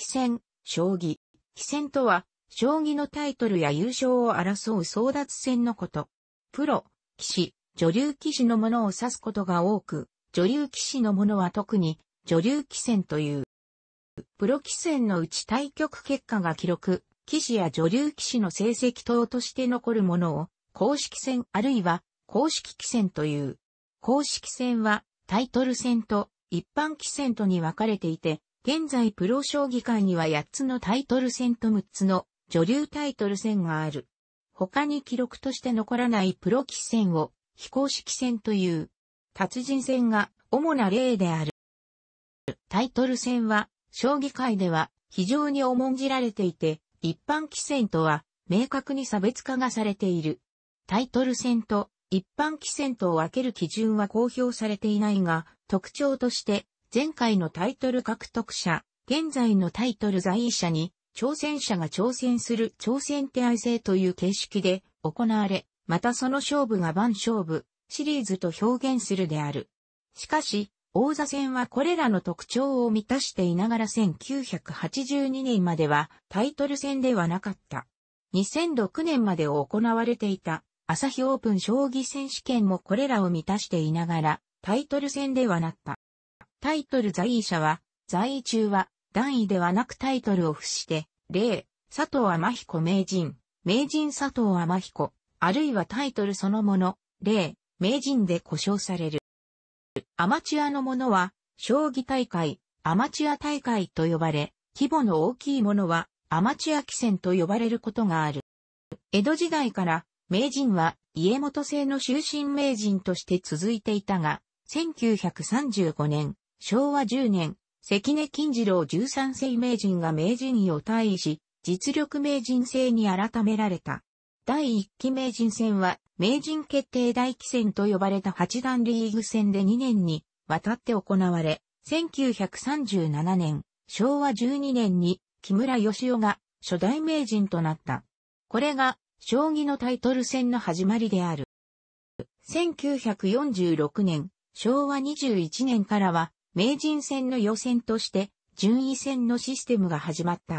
非戦、将棋。非戦とは、将棋のタイトルや優勝を争う争奪戦のこと。プロ、騎士、女流騎士のものを指すことが多く、女流騎士のものは特に、女流棋戦という。プロ棋戦のうち対局結果が記録、騎士や女流棋士の成績等として残るものを、公式戦あるいは公式棋戦という。公式戦はタイトル戦と一般棋戦とに分かれていて、現在プロ将棋界には8つのタイトル戦と6つの女流タイトル戦がある。他に記録として残らないプロ棋戦を非公式戦という達人戦が主な例である。タイトル戦は将棋界では非常に重んじられていて一般棋戦とは明確に差別化がされている。タイトル戦と一般棋戦とを分ける基準は公表されていないが特徴として前回のタイトル獲得者、現在のタイトル在位者に、挑戦者が挑戦する挑戦手合制という形式で行われ、またその勝負が番勝負、シリーズと表現するである。しかし、王座戦はこれらの特徴を満たしていながら1982年まではタイトル戦ではなかった。2006年まで行われていた朝日オープン将棋選手権もこれらを満たしていながらタイトル戦ではなった。タイトル在位者は、在位中は、段位ではなくタイトルを付して、例、佐藤天彦名人、名人佐藤天彦、あるいはタイトルそのもの、例、名人で呼称される。アマチュアのものは、将棋大会、アマチュア大会と呼ばれ、規模の大きいものは、アマチュア棋戦と呼ばれることがある。江戸時代から、名人は、家元制の終身名人として続いていたが、1935年、昭和10年、関根金次郎13世名人が名人位を退位し、実力名人制に改められた。第1期名人戦は、名人決定大旗戦と呼ばれた八段リーグ戦で2年にわたって行われ、1937年、昭和12年に木村義雄が初代名人となった。これが、将棋のタイトル戦の始まりである。1946年、昭和21年からは、名人戦の予選として順位戦のシステムが始まった。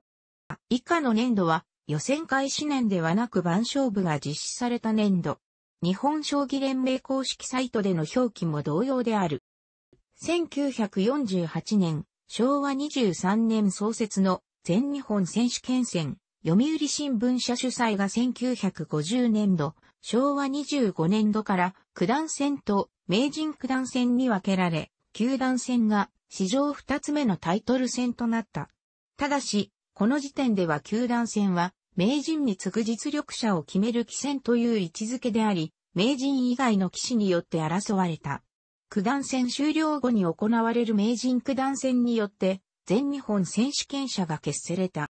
以下の年度は予選開始年ではなく番勝負が実施された年度。日本将棋連盟公式サイトでの表記も同様である。1948年、昭和23年創設の全日本選手権戦、読売新聞社主催が1950年度、昭和25年度から九段戦と名人九段戦に分けられ、球団戦が史上2つ目のタイトル戦となった。ただし、この時点では球団戦は名人に次ぐ実力者を決める棋戦という位置づけであり、名人以外の棋士によって争われた。九段戦終了後に行われる名人九段戦によって、全日本選手権者が決せれた。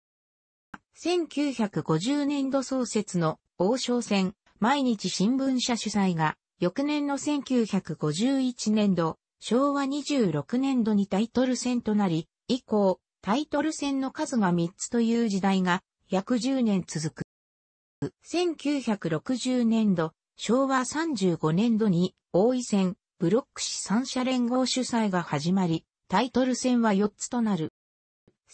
1950年度創設の王将戦毎日新聞社主催が、翌年の1951年度昭和26年度にタイトル戦となり、以降、タイトル戦の数が3つという時代が約10年続く。1960年度、昭和35年度に王位戦、ブロック市三者連合主催が始まり、タイトル戦は4つとなる。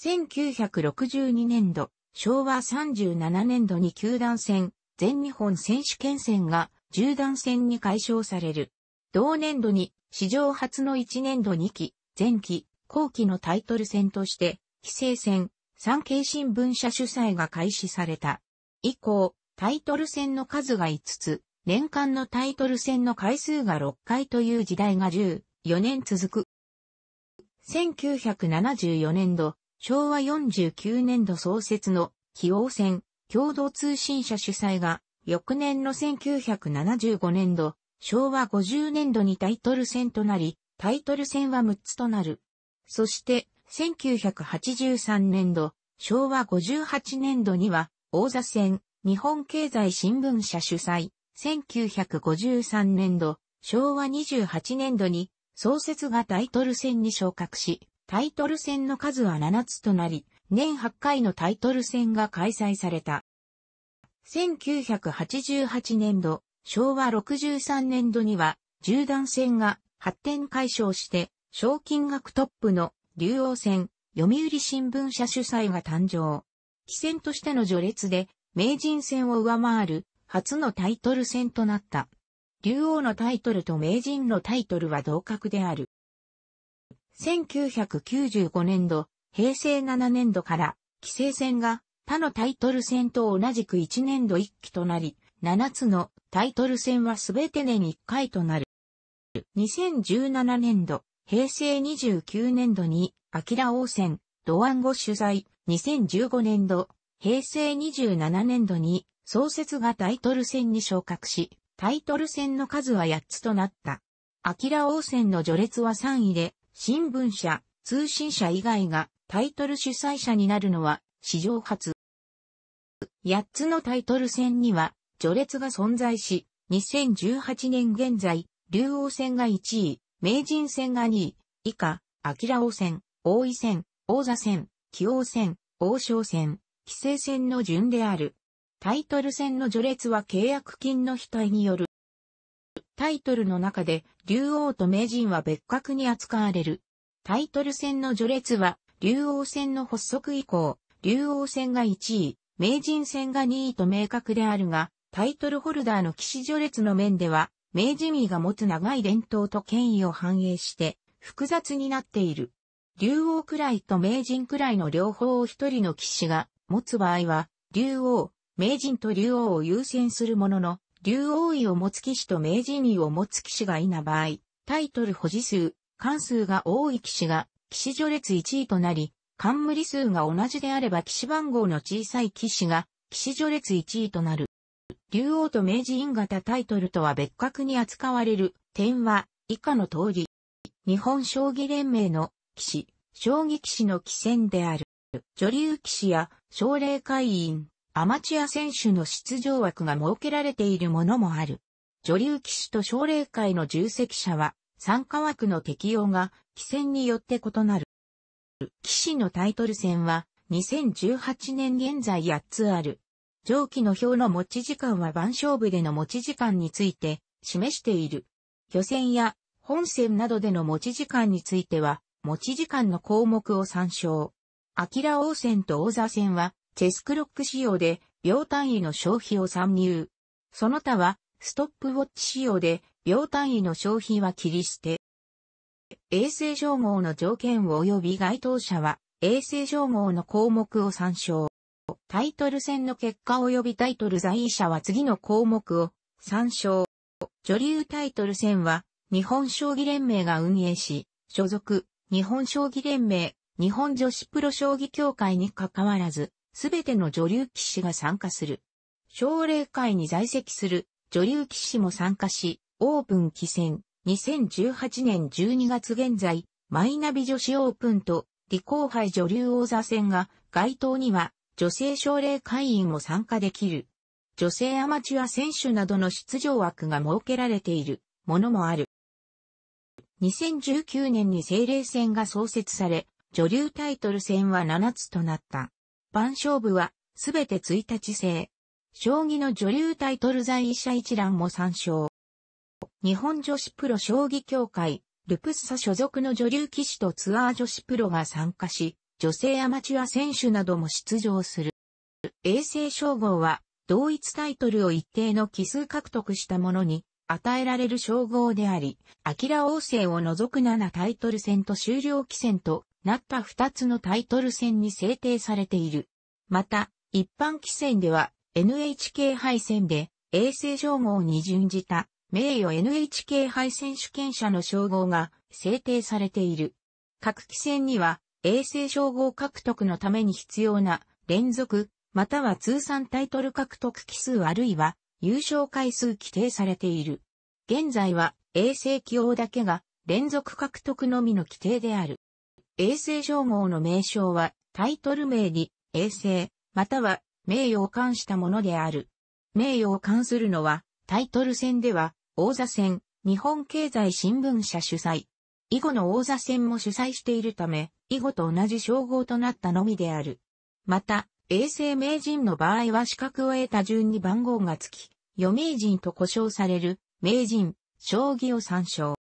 1962年度、昭和37年度に球団戦、全日本選手権戦が10段戦に解消される。同年度に史上初の1年度2期、前期、後期のタイトル戦として、非正戦、産経新聞社主催が開始された。以降、タイトル戦の数が5つ、年間のタイトル戦の回数が6回という時代が14年続く。1974年度、昭和49年度創設の起用戦、共同通信社主催が、翌年の1975年度、昭和50年度にタイトル戦となり、タイトル戦は6つとなる。そして、1983年度、昭和58年度には、王座戦、日本経済新聞社主催、1953年度、昭和28年度に、創設がタイトル戦に昇格し、タイトル戦の数は7つとなり、年8回のタイトル戦が開催された。1988年度、昭和63年度には、十段戦が発展解消して、賞金額トップの竜王戦、読売新聞社主催が誕生。棋戦としての序列で、名人戦を上回る、初のタイトル戦となった。竜王のタイトルと名人のタイトルは同格である。1995年度、平成7年度から、棋聖戦が他のタイトル戦と同じく1年度1期となり、7つのタイトル戦はすべて年1回となる。2017年度、平成29年度に、アキラ王戦、ドワンゴ取材、2015年度、平成27年度に、創設がタイトル戦に昇格し、タイトル戦の数は8つとなった。アキラ王戦の序列は3位で、新聞社、通信社以外がタイトル主催者になるのは史上初。8つのタイトル戦には序列が存在し、2018年現在、竜王戦が1位、名人戦が2位、以下、明王戦、王位戦、王座戦、棋王戦、王将戦、棋聖戦の順である。タイトル戦の序列は契約金の非対による。タイトルの中で、竜王と名人は別格に扱われる。タイトル戦の序列は、竜王戦の発足以降、竜王戦が1位、名人戦が2位と明確であるが、タイトルホルダーの騎士序列の面では、明治民が持つ長い伝統と権威を反映して複雑になっている。竜王くらいと名人くらいの両方を一人の騎士が持つ場合は、竜王、名人と竜王を優先するものの、竜王位を持つ騎士と名人位を持つ騎士がいな場合、タイトル保持数、関数が多い騎士が騎士序列1位となり、冠数が同じであれば騎士番号の小さい騎士が騎士序列1位となる。竜王と名人型タイトルとは別格に扱われる点は以下の通り。日本将棋連盟の騎士、将棋騎士の棋戦である。女流騎士や奨励会員、アマチュア選手の出場枠が設けられているものもある。女流騎士と奨励会の重責者は参加枠の適用が棋戦によって異なる。騎士のタイトル戦は2018年現在8つある上記の表の持ち時間は番勝負での持ち時間について示している。漁船や本船などでの持ち時間については、持ち時間の項目を参照。アキラ王船と王座船は、チェスクロック仕様で、秒単位の消費を参入。その他は、ストップウォッチ仕様で、秒単位の消費は切り捨て。衛星称号の条件及び該当者は、衛星称号の項目を参照。タイトル戦の結果及びタイトル在位者は次の項目を参照。女流タイトル戦は日本将棋連盟が運営し、所属、日本将棋連盟、日本女子プロ将棋協会に関わらず、すべての女流騎士が参加する。奨励会に在籍する女流騎士も参加し、オープン棋戦、2018年12月現在、マイナビ女子オープンと、李後輩女流王座戦が、該当には、女性奨励会員も参加できる。女性アマチュア選手などの出場枠が設けられているものもある。2019年に精霊戦が創設され、女流タイトル戦は7つとなった。番勝負はすべて1日制。将棋の女流タイトル在位者一覧も参照。日本女子プロ将棋協会、ルプッサ所属の女流騎士とツアー女子プロが参加し、女性アマチュア選手なども出場する。衛星称号は、同一タイトルを一定の奇数獲得したものに、与えられる称号であり、アキラ王星を除く7タイトル戦と終了期戦となった2つのタイトル戦に制定されている。また、一般期戦では NHK 杯戦で衛星称号に準じた名誉 NHK 杯選手権者の称号が制定されている。各期戦には衛星称号獲得のために必要な連続、または通算タイトル獲得奇数あるいは優勝回数規定されている。現在は衛星起用だけが連続獲得のみの規定である。衛星称号の名称はタイトル名に衛星、または名誉を冠したものである。名誉を冠するのはタイトル戦では王座戦日本経済新聞社主催囲碁の王座戦も主催しているため、囲碁と同じ称号となったのみである。また、永世名人の場合は資格を得た順に番号がつき、余名人と呼称される、名人、将棋を参照。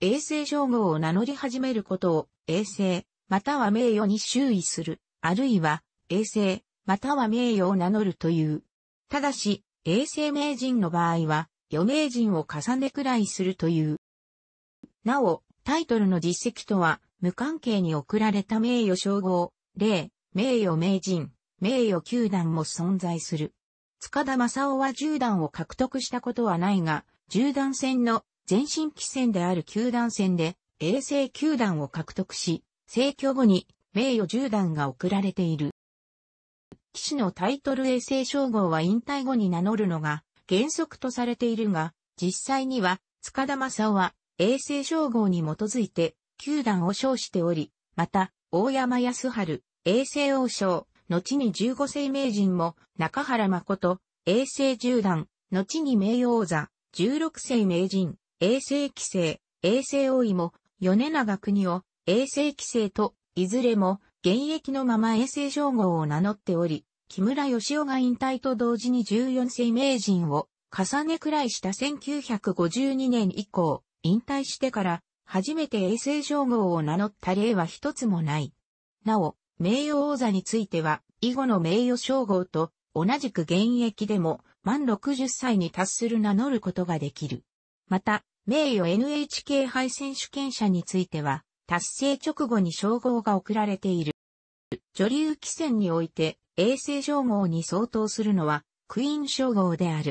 永世称号を名乗り始めることを、永世、または名誉に周囲する、あるいは、永世、または名誉を名乗るという。ただし、永世名人の場合は、余名人を重ねくらいするという。なお、タイトルの実績とは、無関係に贈られた名誉称号、例、名誉名人、名誉球団も存在する。塚田正夫は10段を獲得したことはないが、10段戦の前進期戦である球団戦で、衛星球団を獲得し、制挙後に名誉10段が贈られている。騎士のタイトル衛星称号は引退後に名乗るのが原則とされているが、実際には塚田正夫は衛星称号に基づいて、球団を称しており、また、大山康春、衛星王将、後に十五世名人も、中原誠、衛星十段、後に名誉王座、十六世名人、衛星規制、衛星王位も、米長国を、衛星規制と、いずれも、現役のまま衛星称号を名乗っており、木村義雄が引退と同時に十四世名人を重ねくらいした1952年以降、引退してから、初めて衛星称号を名乗った例は一つもない。なお、名誉王座については、以後の名誉称号と同じく現役でも満60歳に達する名乗ることができる。また、名誉 NHK 杯選手権者については、達成直後に称号が贈られている。女流棋戦において、衛星称号に相当するのは、クイーン称号である。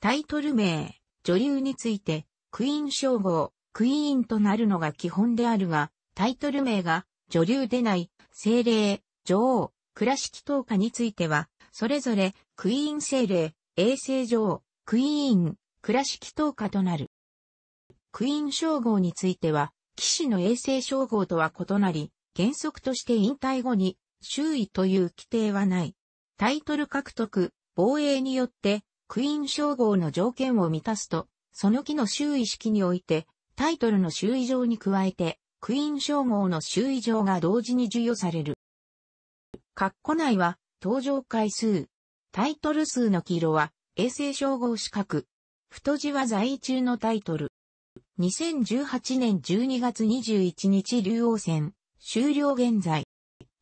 タイトル名、女流について、クイーン称号、クイーンとなるのが基本であるが、タイトル名が女流でない、精霊、女王、倉敷等下については、それぞれクイーン精霊、衛星女王、クイーン、倉敷等下となる。クイーン称号については、騎士の衛星称号とは異なり、原則として引退後に周囲という規定はない。タイトル獲得、防衛によって、クイーン称号の条件を満たすと、その木の周囲式において、タイトルの周囲上に加えて、クイーン称号の周囲上が同時に授与される。括弧内は、登場回数。タイトル数の黄色は、衛星称号資格。太字は在位中のタイトル。2018年12月21日竜王戦、終了現在。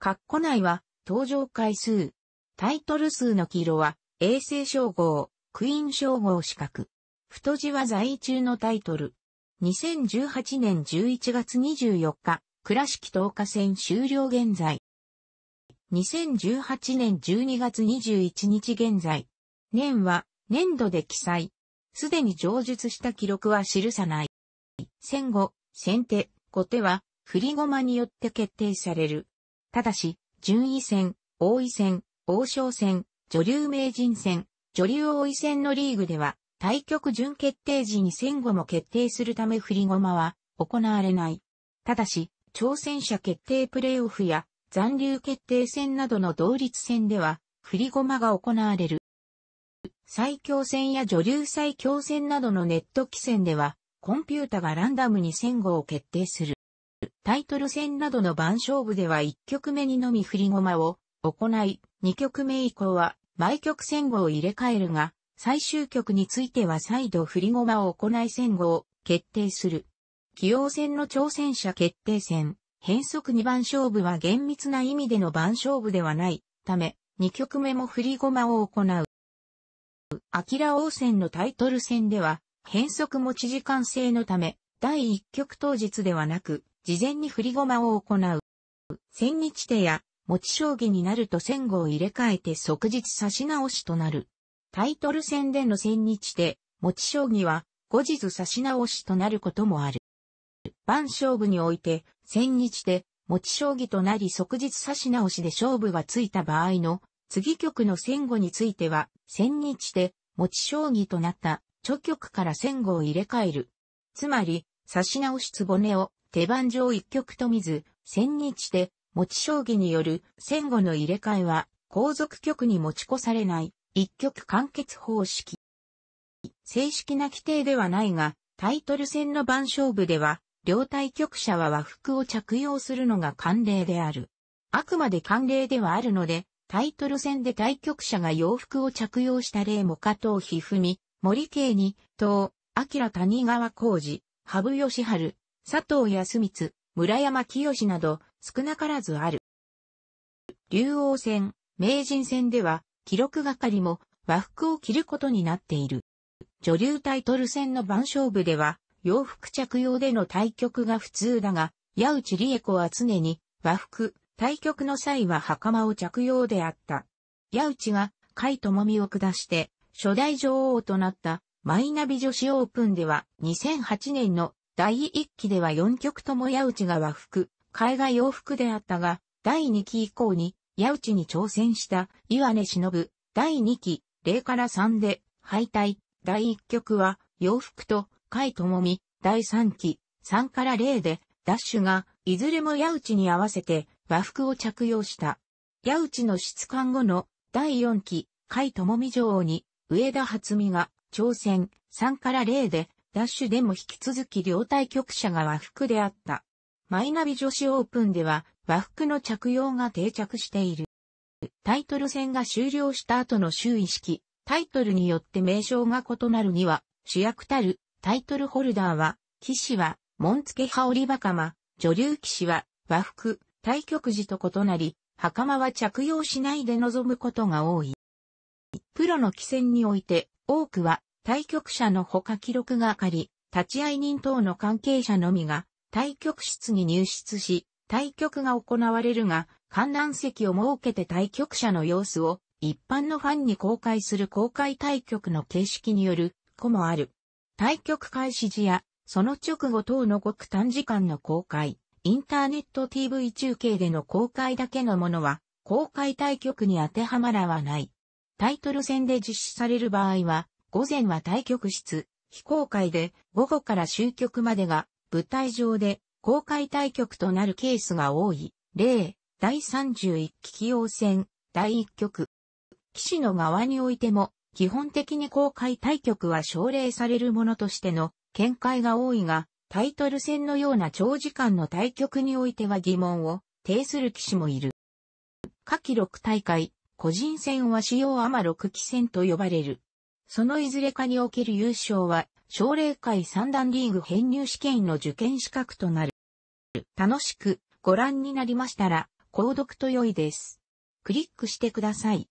括弧内は、登場回数。タイトル数の黄色は、衛星称号、クイーン称号資格。太字は在位中のタイトル。2018年11月24日、倉敷東下戦終了現在。2018年12月21日現在。年は年度で記載。すでに上述した記録は記さない。戦後、先手、後手は振り駒によって決定される。ただし、順位戦、王位戦、王将戦、女流名人戦、女流王位戦のリーグでは、対局準決定時に戦後も決定するため振り駒は行われない。ただし、挑戦者決定プレイオフや残留決定戦などの同率戦では振り駒が行われる。最強戦や女流最強戦などのネット棋戦ではコンピュータがランダムに戦後を決定する。タイトル戦などの番勝負では1局目にのみ振り駒を行い、2局目以降は毎局戦後を入れ替えるが、最終局については再度振り駒を行い戦後を決定する。起用戦の挑戦者決定戦、変則2番勝負は厳密な意味での番勝負ではないため、2局目も振り駒を行う。アキラ王戦のタイトル戦では、変則持ち時間制のため、第1局当日ではなく、事前に振り駒を行う。千日手や、持ち将棋になると戦後を入れ替えて即日差し直しとなる。タイトル戦での戦日で、持ち将棋は後日差し直しとなることもある。番勝負において、戦日で持ち将棋となり即日差し直しで勝負がついた場合の、次局の戦後については、戦日で持ち将棋となった著局から戦後を入れ替える。つまり、差し直しつぼねを手番上一局と見ず、戦日で持ち将棋による戦後の入れ替えは、後続局に持ち越されない。一曲完結方式。正式な規定ではないが、タイトル戦の番勝負では、両対局者は和服を着用するのが慣例である。あくまで慣例ではあるので、タイトル戦で対局者が洋服を着用した例も加藤一文、森慶に、東、明谷川浩二、羽生義春、佐藤康光、村山清など少なからずある。竜王戦、名人戦では記録係も和服を着ることになっている。女流タイトル戦の番勝負では、洋服着用での対局が普通だが、矢内理恵子は常に和服、対局の際は袴を着用であった。矢内が甲斐智美を下して、初代女王となったマイナビ女子オープンでは2008年の第1期では4曲とも矢内が和服、海外洋服であったが、第2期以降に矢内に挑戦した岩根忍、第2期、0から3で敗退、第1局は洋服と甲斐智美、第3期、3から0でダッシュが、いずれも矢内に合わせて和服を着用した。矢内の質感後の第4期、甲斐智美女王に、上田初美が挑戦、3から0で、ダッシュでも引き続き両対局者が和服であった。マイナビ女子オープンでは、和服の着用が定着している。タイトル戦が終了した後の周囲式、タイトルによって名称が異なるには、主役たるタイトルホルダーは、騎士は、門付羽織袴、女流騎士は、和服、対局時と異なり、袴は着用しないで臨むことが多い。プロの棋戦において、多くは、対局者のほか記録がかり、立会人等の関係者のみが、対局室に入室し、対局が行われるが、観覧席を設けて対局者の様子を一般のファンに公開する公開対局の形式による子もある。対局開始時や、その直後等のごく短時間の公開、インターネット TV 中継での公開だけのものは、公開対局に当てはまらはない。タイトル戦で実施される場合は、午前は対局室、非公開で、午後から終局までが舞台上で公開対局となるケースが多い。例、第31期棋王戦、第1局。棋士の側においても、基本的に公開対局は奨励されるものとしての見解が多いが、タイトル戦のような長時間の対局においては疑問を呈する棋士もいる。下記6大会、個人戦は使用アマ6期戦と呼ばれる。そのいずれかにおける優勝は、奨励会三段リーグ編入試験の受験資格となる。楽しくご覧になりましたら、購読と良いです。クリックしてください。